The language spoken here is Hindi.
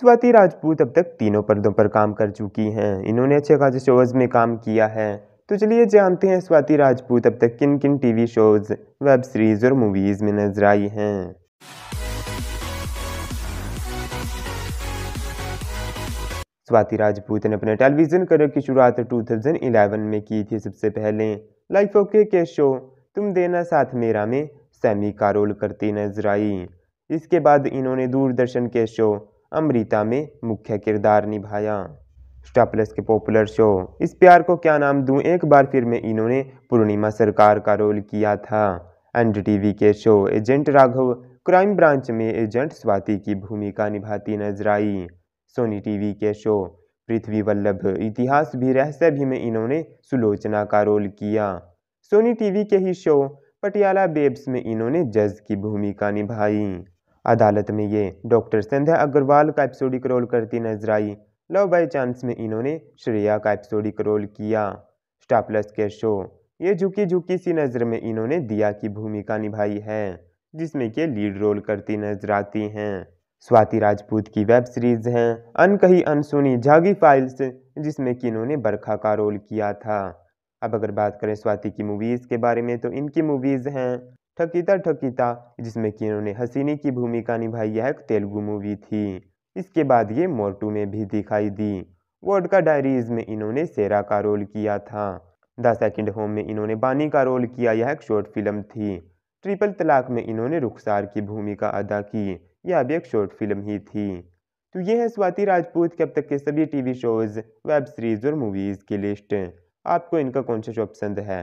स्वाति राजपूत अब तक तीनों पर्दों पर काम कर चुकी हैं इन्होंने अच्छे खासे शोज़ में काम किया है तो चलिए जानते हैं स्वाति राजपूत अब तक किन किन टीवी शोज़ वेब सीरीज़ और मूवीज़ में नजर आई हैं स्वाति राजपूत ने अपने टेलीविज़न करियर की शुरुआत 2011 में की थी सबसे पहले लाइफ ओके के शो तुम देना साथ मेरा में सैमी का रोल करती नजर आई इसके बाद इन्होंने दूरदर्शन के शो अमृता में मुख्य किरदार निभाया स्टार प्लस के पॉपुलर शो इस प्यार को क्या नाम दूं एक बार फिर में इन्होंने पूर्णिमा सरकार का रोल किया था एंड टीवी के show agent Raghav crime branch में एजेंट स्वाति की भूमिका निभाती नजर आई सोनी टीवी के शो पृथ्वी वल्लभ इतिहास भी रहस्य भी में इन्होंने सुलोचना का रोल किया सोनी टीवी के ही शो पटियाला बेब्स में इन्होंने जज की भूमिका निभाई अदालत में ये डॉक्टर संध्या अग्रवाल का एपिसोडिक रोल करती नजर आई लव बाई चांस में इन्होंने श्रेया का एपिसोडिक रोल किया स्टाप्लस के शो ये झुकी झुकी सी नज़र में इन्होंने दिया की भूमिका निभाई है जिसमें के लीड रोल करती नजर आती हैं स्वाति राजपूत की वेब सीरीज हैं अनकही अनसुनी झागी फाइल्स जिसमें कि इन्होंने बरखा का रोल किया था अब अगर बात करें स्वाति की मूवीज़ के बारे में तो इनकी मूवीज़ हैं ठकीता ठकीता जिसमें कि इन्होंने हसीनी की भूमिका निभाई यह एक तेलुगु मूवी थी इसके बाद ये मोर्टू में भी दिखाई दी वर्ड का डायरीज में इन्होंने सेरा का रोल किया था द सेकंड होम में इन्होंने बानी का रोल किया यह एक शॉर्ट फिल्म थी ट्रिपल तलाक में इन्होंने रुखसार की भूमिका अदा की यह भी एक शॉर्ट फिल्म ही थी तो ये है स्वाति राजपूत के अब तक के सभी टीवी शोज़ वेब सीरीज़ और मूवीज़ की लिस्ट आपको इनका कौन सा शो पसंद है